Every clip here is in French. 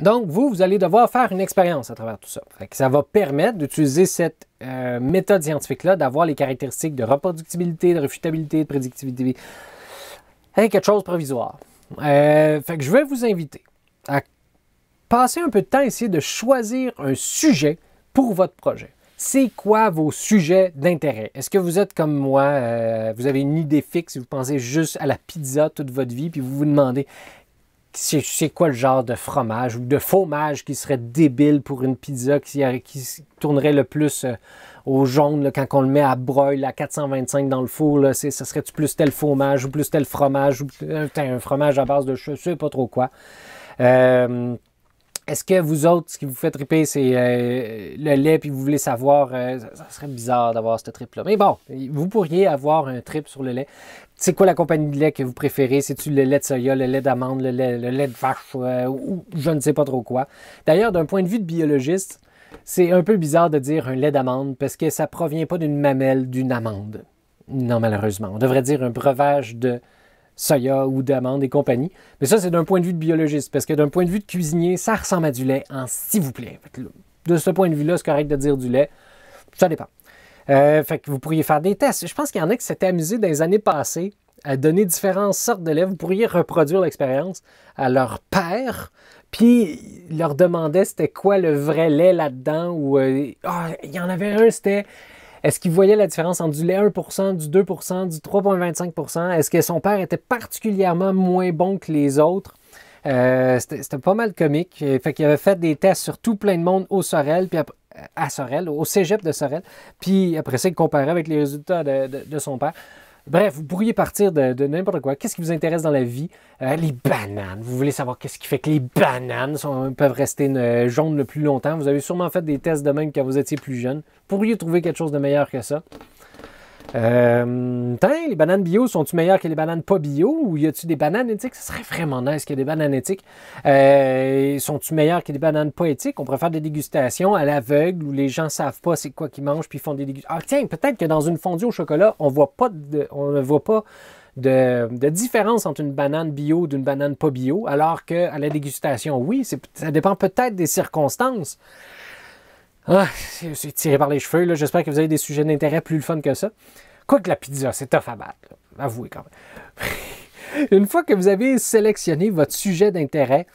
Donc, vous, vous allez devoir faire une expérience à travers tout ça. ça va permettre d'utiliser cette euh, méthode scientifique-là, d'avoir les caractéristiques de reproductibilité, de réfutabilité, de prédictivité, et hein, quelque chose provisoire. Euh, fait que je vais vous inviter à passer un peu de temps à essayer de choisir un sujet pour votre projet. C'est quoi vos sujets d'intérêt? Est-ce que vous êtes comme moi, euh, vous avez une idée fixe, vous pensez juste à la pizza toute votre vie, puis vous vous demandez c'est quoi le genre de fromage ou de fromage qui serait débile pour une pizza qui, tournerait le plus euh, au jaune quand on le met à broil à 425 dans le four. ça serait-tu plus tel fromage ou plus tel fromage ou euh, un fromage à base de je sais pas trop quoi. Euh, est-ce que vous autres, ce qui vous fait triper, c'est euh, le lait, puis vous voulez savoir, euh, ça, serait bizarre d'avoir ce trip-là. Mais bon, vous pourriez avoir un trip sur le lait. C'est quoi la compagnie de lait que vous préférez? C'est-tu le lait de soya, le lait d'amande, le lait, de vache, euh, ou je ne sais pas trop quoi. D'ailleurs, d'un point de vue de biologiste, c'est un peu bizarre de dire un lait d'amande parce que ça provient pas d'une mamelle, d'une amande. Non, malheureusement. On devrait dire un breuvage de soya ou d'amande et compagnie. Mais ça, c'est d'un point de vue de biologiste, parce que d'un point de vue de cuisinier, ça ressemble à du lait, hein, s'il vous plaît. De ce point de vue-là, c'est correct de dire du lait. Ça dépend. Euh, fait que vous pourriez faire des tests. Je pense qu'il y en a qui s'étaient amusés dans les années passées à donner différentes sortes de lait. Vous pourriez reproduire l'expérience à leur père, puis leur demander c'était quoi le vrai lait là-dedans, ou euh, ah, il y en avait un, c'était est-ce qu'il voyait la différence entre du 1%, du 2%, du 3,25%? Est-ce que son père était particulièrement moins bon que les autres? Euh, c'était pas mal comique. Fait qu'il avait fait des tests sur tout plein de monde au Sorel, puis à Sorel, au cégep de Sorel. Puis après ça, il comparait avec les résultats de son père. Bref, vous pourriez partir de, n'importe quoi. Qu'est-ce qui vous intéresse dans la vie? Euh, les bananes. Vous voulez savoir qu'est-ce qui fait que les bananes peuvent rester euh, jaunes le plus longtemps. Vous avez sûrement fait des tests de même quand vous étiez plus jeune. Vous pourriez trouver quelque chose de meilleur que ça. Euh, les bananes bio sont-tu meilleures que les bananes pas bio ou y a-tu des bananes éthiques? Ce serait vraiment nice qu'il y ait des bananes éthiques. Euh, sont-tu meilleures que des bananes pas éthiques? On pourrait faire des dégustations à l'aveugle où les gens savent pas c'est quoi qu'ils mangent puis font des dégustations. Ah tiens, peut-être que dans une fondue au chocolat, on voit pas de, on ne voit pas de, différence entre une banane bio et d'une banane pas bio, alors à la dégustation, oui, ça dépend peut-être des circonstances. Ah, c'est tiré par les cheveux. J'espère que vous avez des sujets d'intérêt plus le fun que ça que la pizza, c'est tough à battre, avouez quand même. Une fois que vous avez sélectionné votre sujet d'intérêt,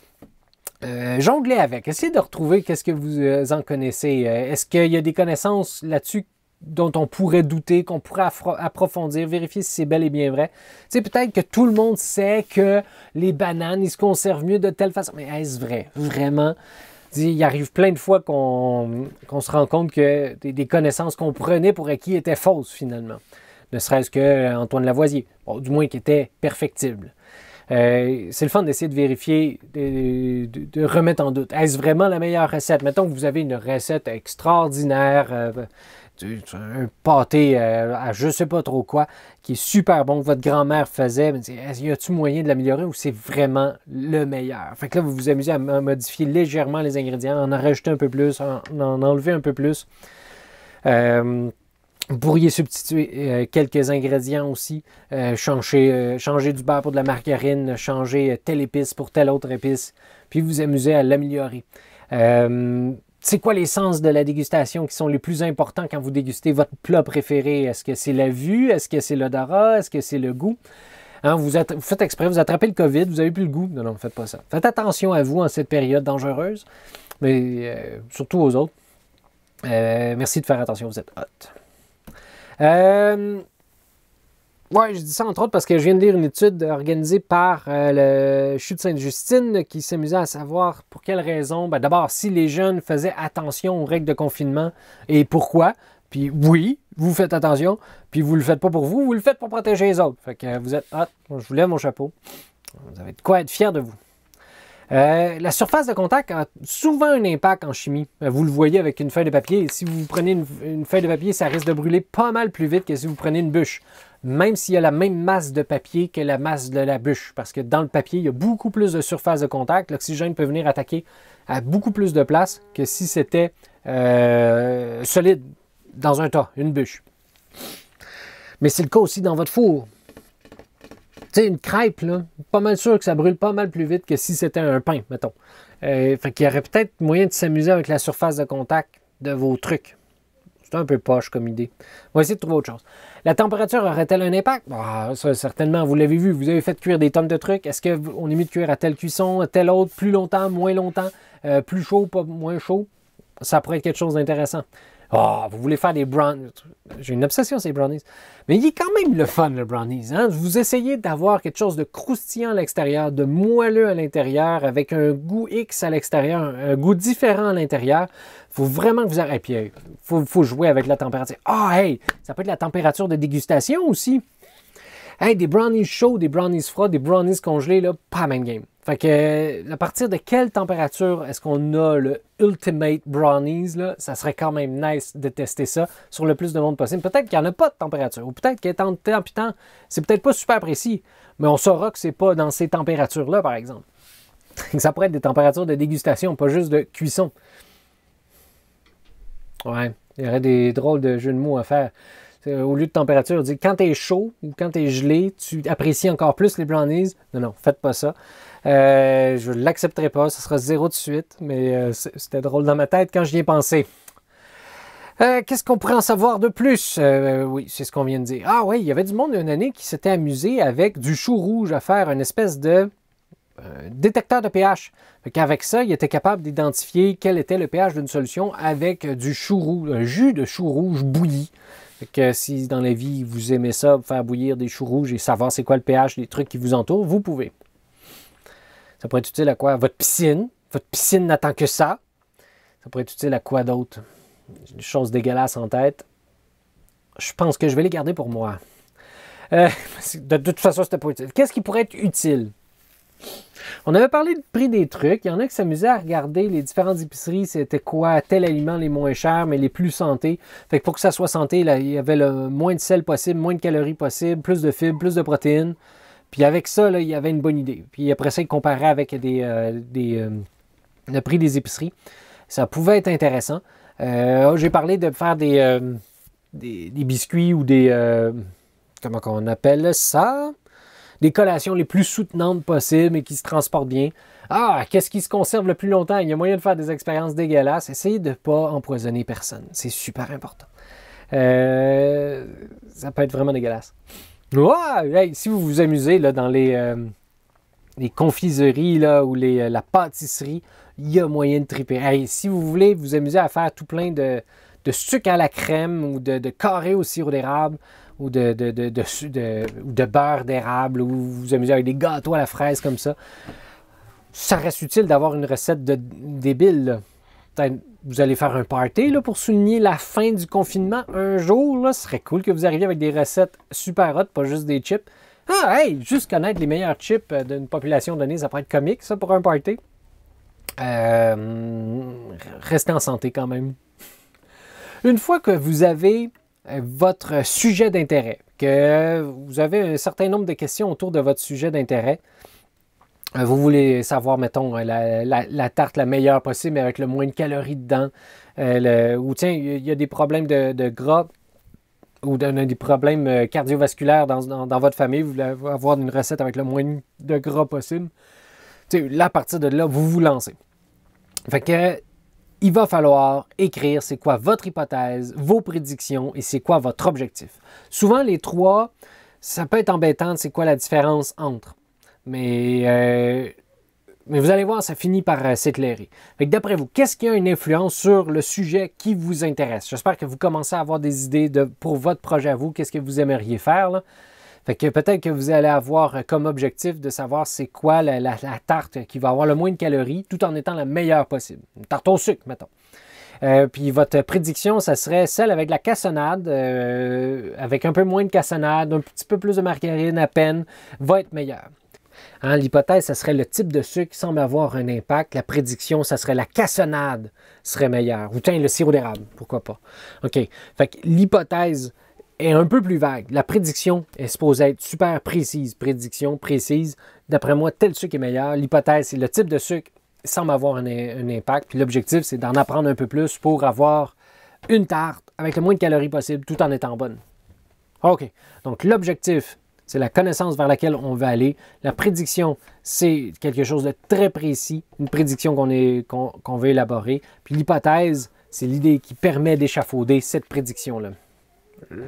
euh, jonglez avec, essayez de retrouver qu'est-ce que vous euh, en connaissez. Euh, est-ce qu'il y a des connaissances là-dessus dont on pourrait douter, qu'on pourrait approfondir, vérifier si c'est bel et bien vrai. Tu peut-être que tout le monde sait que les bananes, ils se conservent mieux de telle façon. Mais est-ce vrai? Vraiment? il arrive plein de fois qu'on se rend compte que des, connaissances qu'on prenait pour acquis étaient fausses finalement. Ne serait-ce que euh, Antoine Lavoisier, du moins qui était perfectible. Euh, c'est le fun d'essayer de vérifier, de, remettre en doute. Est-ce vraiment la meilleure recette? Mettons que vous avez une recette extraordinaire. Euh, un pâté euh, à, je je sais pas trop quoi, qui est super bon, que votre grand-mère faisait. Mais y a-tu moyen de l'améliorer ou c'est vraiment le meilleur? Fait que là, vous vous amusez à, modifier légèrement les ingrédients, en, en rajouter un peu plus, en, en enlever un peu plus. vous euh, pourriez substituer euh, quelques ingrédients aussi, changer, changer, du beurre pour de la margarine, changer telle épice pour telle autre épice, puis vous amusez à l'améliorer c'est quoi les sens de la dégustation qui sont les plus importants quand vous dégustez votre plat préféré? Est-ce que c'est la vue? Est-ce que c'est l'odorat? Est-ce que c'est le goût? Hein, vous, faites exprès, vous attrapez le COVID, vous n'avez plus le goût. Non, non, ne faites pas ça. Faites attention à vous en cette période dangereuse, mais euh, surtout aux autres. Euh, merci de faire attention, vous êtes hot. Euh, oui, je dis ça entre autres parce que je viens de lire une étude organisée par euh, le Chute Sainte-Justine qui s'amusait à savoir pour quelles raisons. Ben, D'abord, si les jeunes faisaient attention aux règles de confinement et pourquoi. Puis oui, vous faites attention, puis vous le faites pas pour vous, vous le faites pour protéger les autres. Fait que vous êtes ah, je vous lève mon chapeau. Vous avez de quoi être fier de vous. Euh, la surface de contact a souvent un impact en chimie. Ben, vous le voyez avec une feuille de papier. Si vous prenez une, feuille de papier, ça risque de brûler pas mal plus vite que si vous prenez une bûche même s'il y a la même masse de papier que la masse de la bûche, parce que dans le papier, il y a beaucoup plus de surface de contact. L'oxygène peut venir attaquer à beaucoup plus de place que si c'était euh, solide dans un tas, une bûche. Mais c'est le cas aussi dans votre four. Tu sais, une crêpe, là, pas mal sûr que ça brûle pas mal plus vite que si c'était un pain, mettons. Euh, fait qu'il y aurait peut-être moyen de s'amuser avec la surface de contact de vos trucs. C'est un peu poche comme idée. On va essayer de trouver autre chose. La température aurait-elle un impact? Ah, ça, certainement, vous l'avez vu, vous avez fait cuire des tonnes de trucs. Est-ce qu'on est mis de cuire à telle cuisson, à telle autre, plus longtemps, moins longtemps, euh, plus chaud, pas moins chaud? Ça pourrait être quelque chose d'intéressant. Ah, vous voulez faire des brownies. J'ai une obsession, ces brownies. Mais il est quand même le fun, le brownies. Hein? Vous essayez d'avoir quelque chose de croustillant à l'extérieur, de moelleux à l'intérieur, avec un goût X à l'extérieur, un goût différent à l'intérieur. faut vraiment que vous arrêtiez. Il faut, jouer avec la température. Ah, hey, ça peut être la température de dégustation aussi. Hey, des brownies chauds, des brownies froids, des brownies congelés, là, pas main game. Fait que, à partir de quelle température est-ce qu'on a le Ultimate Brownies? Ça serait quand même nice de tester ça sur le plus de monde possible. Peut-être qu'il n'y en a pas de température, ou peut-être qu'étant de temps en temps, c'est peut-être pas super précis, mais on saura que c'est pas dans ces températures-là, par exemple. ça pourrait être des températures de dégustation, pas juste de cuisson. Ouais, il y aurait des drôles de jeux de mots à faire. Euh, au lieu de température, dit quand tu es chaud ou quand tu es gelé, tu apprécies encore plus les brownies. Non, non, faites pas ça. Euh, je ne l'accepterai pas, ce sera zéro de suite, mais euh, c'était drôle dans ma tête quand j'y ai pensé. Qu'est-ce qu'on pourrait en savoir de plus? oui, c'est ce qu'on vient de dire. Ah oui, il y avait du monde une année qui s'était amusé avec du chou rouge à faire une espèce de euh, détecteur de pH. Avec ça, il était capable d'identifier quel était le pH d'une solution avec euh, du chou rouge, un jus de chou rouge bouilli. que si dans la vie vous aimez ça, faire bouillir des choux rouges et savoir c'est quoi le pH des trucs qui vous entourent, vous pouvez. Ça pourrait être utile à quoi Votre piscine. Votre piscine n'attend que ça. Ça pourrait être utile à quoi d'autre J'ai des choses dégueulasses en tête. Je pense que je vais les garder pour moi. Euh, de toute façon, c'était pas utile. Qu'est-ce qui pourrait être utile? On avait parlé de prix des trucs. Il y en a qui s'amusaient à regarder les différentes épiceries, c'était quoi tel aliment les moins chers, mais les plus santé. Fait que pour que ça soit santé, il y avait le moins de sel possible, moins de calories possible, plus de fibres, plus de protéines. Puis avec ça, il y avait une bonne idée. Puis après ça, il comparait avec des, euh, euh, le prix des épiceries. Ça pouvait être intéressant. Euh, oh, j'ai parlé de faire des, des biscuits ou des... comment on appelle ça? des collations les plus soutenantes possibles et qui se transportent bien. Ah, qu'est-ce qui se conserve le plus longtemps? Il y a moyen de faire des expériences dégueulasses. Essayez de ne pas empoisonner personne. C'est super important. Euh, ça peut être vraiment dégueulasse. si vous vous amusez là, dans les, euh, les confiseries là, ou les, euh, la pâtisserie, il y a moyen de triper. si vous voulez vous amuser à faire tout plein de, de sucre à la crème ou de, carré au sirop d'érable ou de, de beurre d'érable ou vous amusez avec des gâteaux à la fraise comme ça. Ça reste utile d'avoir une recette de, débile. Vous allez faire un party là, pour souligner la fin du confinement un jour. Là, ce serait cool que vous arriviez avec des recettes super hot, pas juste des chips. Ah, hey, juste connaître les meilleurs chips euh, d'une population donnée, ça pourrait être comique, ça, pour un party. Euh, restez en santé quand même. Une fois que vous avez euh, votre sujet d'intérêt, que vous avez un certain nombre de questions autour de votre sujet d'intérêt, euh, vous voulez savoir, mettons, euh, la, tarte la meilleure possible, mais avec le moins de calories dedans, ou tiens, il y a des problèmes de, gras ou d'un des problèmes cardiovasculaires dans, votre famille, vous voulez avoir une recette avec le moins de gras possible. là, à partir de là, vous vous lancez. Fait que il va falloir écrire c'est quoi votre hypothèse, vos prédictions et c'est quoi votre objectif. Souvent, les trois, ça peut être embêtant, c'est quoi la différence entre. Mais, euh, mais vous allez voir, ça finit par euh, s'éclairer. D'après vous, qu'est-ce qui a une influence sur le sujet qui vous intéresse? J'espère que vous commencez à avoir des idées de, pour votre projet à vous, qu'est-ce que vous aimeriez faire. Là. Fait que peut-être que vous allez avoir comme objectif de savoir c'est quoi la, tarte qui va avoir le moins de calories tout en étant la meilleure possible. Une tarte au sucre, mettons. Euh, puis votre prédiction, ça serait celle avec la cassonade, euh, avec un peu moins de cassonade, un petit peu plus de margarine à peine, va être meilleure. Hein, l'hypothèse, ça serait le type de sucre qui semble avoir un impact. La prédiction, ça serait la cassonade serait meilleure. Ou tiens, le sirop d'érable, pourquoi pas. OK. Fait l'hypothèse, est un peu plus vague. La prédiction est supposée être super précise. Prédiction précise. D'après moi, tel sucre est meilleur. L'hypothèse, c'est le type de sucre semble avoir un, impact. Puis l'objectif, c'est d'en apprendre un peu plus pour avoir une tarte avec le moins de calories possible tout en étant bonne. OK. Donc l'objectif, c'est la connaissance vers laquelle on veut aller. La prédiction, c'est quelque chose de très précis, une prédiction qu'on veut élaborer. Puis l'hypothèse, c'est l'idée qui permet d'échafauder cette prédiction-là.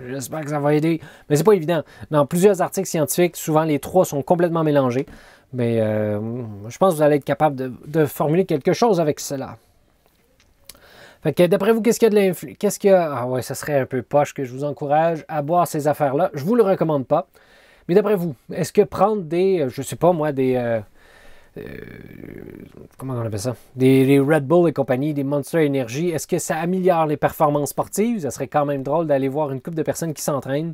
J'espère que ça va aider. Mais c'est pas évident. Dans plusieurs articles scientifiques, souvent les trois sont complètement mélangés. Mais euh, je pense que vous allez être capable de, formuler quelque chose avec cela. que d'après vous, qu'est-ce qu'il y a de Qu'est-ce qu'il Ah ouais, ça serait un peu poche que je vous encourage à boire ces affaires-là. Je vous le recommande pas. Mais d'après vous, est-ce que prendre des, euh, je sais pas moi, des, euh, euh, comment on appelle ça? Des, Red Bull et compagnie, des Monster Energy. Est-ce que ça améliore les performances sportives? Ça serait quand même drôle d'aller voir une couple de personnes qui s'entraînent.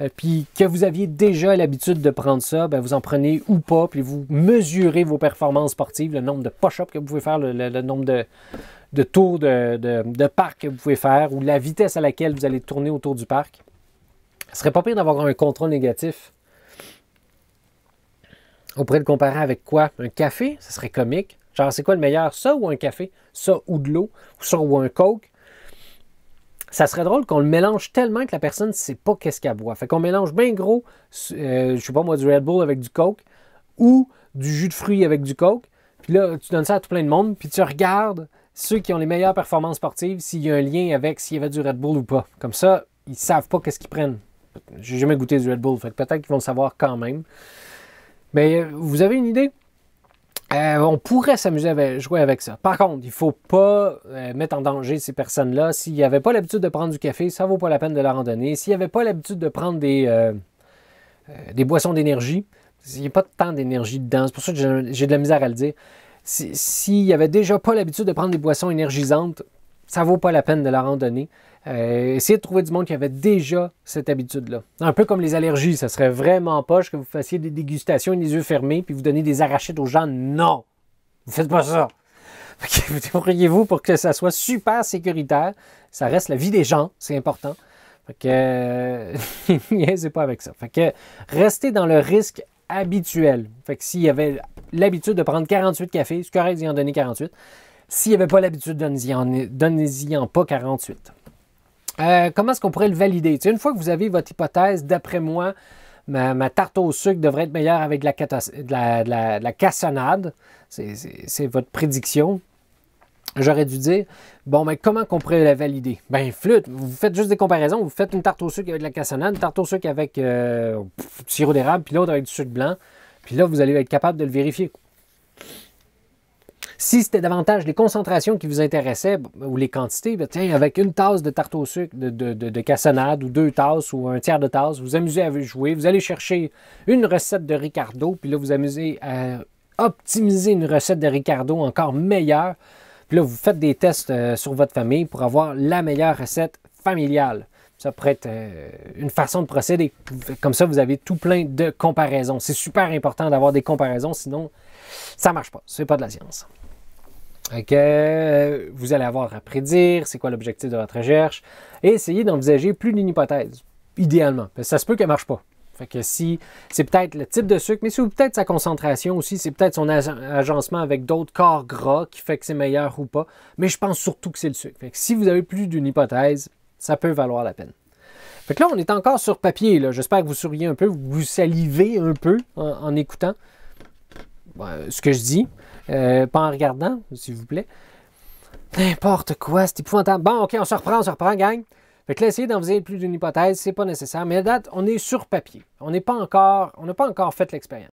Euh, puis que vous aviez déjà l'habitude de prendre ça, ben vous en prenez ou pas, puis vous mesurez vos performances sportives, le nombre de push-ups que vous pouvez faire, le, nombre de, de tours de, parc que vous pouvez faire, ou la vitesse à laquelle vous allez tourner autour du parc. Ce serait pas pire d'avoir un contrôle négatif on pourrait le comparer avec quoi? Un café, ce serait comique. Genre, c'est quoi le meilleur? Ça ou un café? Ça ou de l'eau? ça ou un coke? Ça serait drôle qu'on le mélange tellement que la personne ne sait pas qu'est-ce qu'elle boit. Fait qu'on mélange bien gros, euh, je sais pas moi, du Red Bull avec du coke ou du jus de fruits avec du coke. Puis là, tu donnes ça à tout plein de monde, puis tu regardes ceux qui ont les meilleures performances sportives s'il y a un lien avec s'il y avait du Red Bull ou pas. Comme ça, ils savent pas qu'est-ce qu'ils prennent. J'ai jamais goûté du Red Bull, fait que peut-être qu'ils vont le savoir quand même. Mais euh, vous avez une idée? Euh, on pourrait s'amuser à jouer avec ça. Par contre, il ne faut pas euh, mettre en danger ces personnes-là. S'ils n'avaient pas l'habitude de prendre du café, ça vaut pas la peine de leur en donner. S'ils n'avaient pas l'habitude de prendre des, boissons d'énergie, il n'y a pas tant d'énergie dedans. C'est pour ça que j'ai de la misère à le dire. S'ils y n'avaient déjà pas l'habitude de prendre des boissons énergisantes, ça vaut pas la peine de la randonner. donner. Euh, essayez de trouver du monde qui avait déjà cette habitude-là. Un peu comme les allergies, ça serait vraiment poche que vous fassiez des dégustations et les yeux fermés, puis vous donnez des arachides aux gens. Non! Vous faites pas ça! vous vous pour que ça soit super sécuritaire. Ça reste la vie des gens, c'est important. Fait que, euh, niaisez pas avec ça. Fait que, restez dans le risque habituel. Fait que s'il y avait l'habitude de prendre 48 cafés, c'est correct d'y en donner 48. S'il n'y avait pas l'habitude, donnez-y en, pas 48. Euh, comment est-ce qu'on pourrait le valider? une fois que vous avez votre hypothèse, d'après moi, ma, tarte au sucre devrait être meilleure avec de la, cassonade. C'est votre prédiction. J'aurais dû dire, bon, mais comment qu'on pourrait la valider? Ben, flûte, vous faites juste des comparaisons. Vous faites une tarte au sucre avec de la cassonade, une tarte au sucre avec du euh, sirop d'érable, puis l'autre avec du sucre blanc. Puis là, vous allez être capable de le vérifier. Si c'était davantage les concentrations qui vous intéressaient ou les quantités, ben tiens, avec une tasse de tarte au sucre de, cassonade ou deux tasses ou un tiers de tasse, vous amusez à jouer, vous allez chercher une recette de Ricardo, puis là vous amusez à optimiser une recette de Ricardo encore meilleure. Puis là, vous faites des tests euh, sur votre famille pour avoir la meilleure recette familiale. Ça pourrait être euh, une façon de procéder. Comme ça, vous avez tout plein de comparaisons. C'est super important d'avoir des comparaisons, sinon ça ne marche pas. Ce n'est pas de la science que euh, Vous allez avoir à prédire c'est quoi l'objectif de votre recherche et essayez d'envisager plus d'une hypothèse, idéalement. ça se peut qu'elle ne marche pas. Fait que si c'est peut-être le type de sucre, mais c'est peut-être sa concentration aussi, c'est peut-être son agencement avec d'autres corps gras qui fait que c'est meilleur ou pas. Mais je pense surtout que c'est le sucre. que si vous avez plus d'une hypothèse, ça peut valoir la peine. là, on est encore sur papier. J'espère que vous souriez un peu, vous salivez un peu en écoutant euh, ce que je dis. Euh, pas en regardant, s'il vous plaît. N'importe quoi, c'est épouvantable. Bon, OK, on se reprend, on se reprend, gang. Fait que là, essayez d'envisager plus d'une hypothèse, c'est pas nécessaire. Mais à date, on est sur papier. On n'est pas encore, on n'a pas encore fait l'expérience.